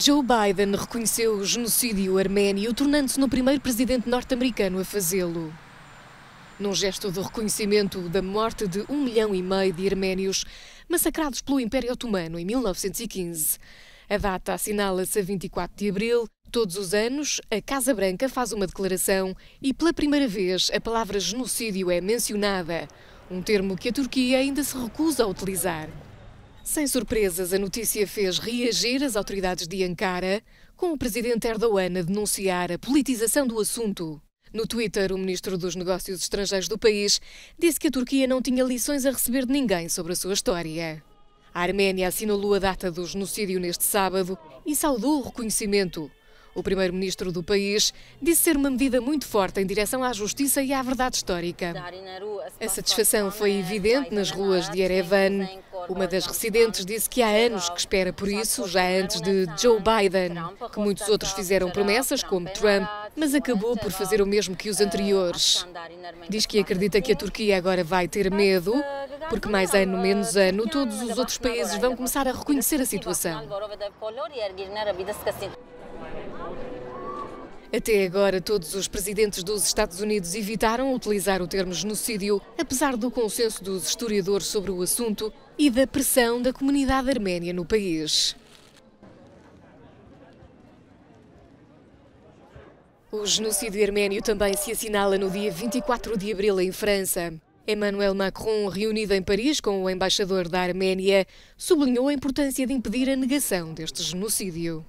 Joe Biden reconheceu o genocídio armênio, tornando-se no primeiro presidente norte-americano a fazê-lo. Num gesto de reconhecimento da morte de um milhão e meio de arménios massacrados pelo Império Otomano em 1915. A data assinala-se a 24 de abril. Todos os anos, a Casa Branca faz uma declaração e, pela primeira vez, a palavra genocídio é mencionada, um termo que a Turquia ainda se recusa a utilizar. Sem surpresas, a notícia fez reagir as autoridades de Ankara, com o presidente Erdogan a denunciar a politização do assunto. No Twitter, o ministro dos Negócios Estrangeiros do país disse que a Turquia não tinha lições a receber de ninguém sobre a sua história. A Arménia assinalou a data do genocídio neste sábado e saudou o reconhecimento. O primeiro-ministro do país disse ser uma medida muito forte em direção à justiça e à verdade histórica. A satisfação foi evidente nas ruas de Erevan, uma das residentes disse que há anos que espera por isso, já antes de Joe Biden, que muitos outros fizeram promessas, como Trump, mas acabou por fazer o mesmo que os anteriores. Diz que acredita que a Turquia agora vai ter medo, porque mais ano, menos ano, todos os outros países vão começar a reconhecer a situação. Até agora, todos os presidentes dos Estados Unidos evitaram utilizar o termo genocídio, apesar do consenso dos historiadores sobre o assunto e da pressão da comunidade arménia no país. O genocídio arménio também se assinala no dia 24 de abril em França. Emmanuel Macron, reunido em Paris com o embaixador da Arménia, sublinhou a importância de impedir a negação deste genocídio.